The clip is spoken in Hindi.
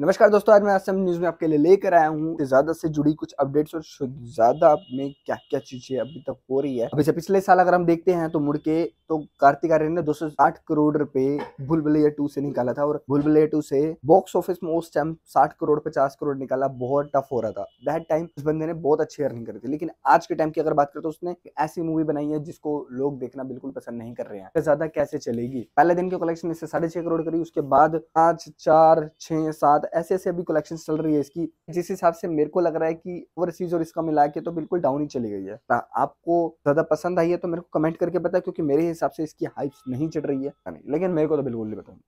नमस्कार दोस्तों आज मैं असम न्यूज में आपके लिए लेकर आया हूँ ज्यादा से जुड़ी कुछ अपडेट्स और ज्यादा में क्या क्या चीजें अभी तक हो रही है अभी पिछले साल अगर हम देखते हैं तो मुड़ के तो कार्तिक आर्यन ने दो करोड़ रुपए भूल भुलैया टू से निकाला था और भूल टू से बॉक्स ऑफिस में उस टाइम साठ करोड़ पचास करोड़ निकाला बहुत टफ हो रहा था दैट टाइम उस बंदे ने बहुत अच्छी अर्निंग करी थी लेकिन आज के टाइम की अगर बात करें तो उसने ऐसी मूवी बनाई है जिसको लोग देखना बिल्कुल पसंद नहीं कर रहे हैं ज्यादा कैसे चलेगी पहले दिन के कलेक्शन इससे साढ़े करोड़ करी उसके बाद पांच चार छह सात साथ ऐसे ऐसे अभी कलेक्शन चल रही है इसकी जिस हिसाब से मेरे को लग रहा है कि ओवरसीज और इसका मिला के तो बिल्कुल डाउन ही चली गई है हाँ, आपको ज्यादा पसंद आई है तो मेरे को कमेंट करके बताया क्योंकि मेरे हिसाब से इसकी हाइप्स नहीं चढ़ रही है लेकिन मेरे को तो बिल्कुल नहीं बताऊंगा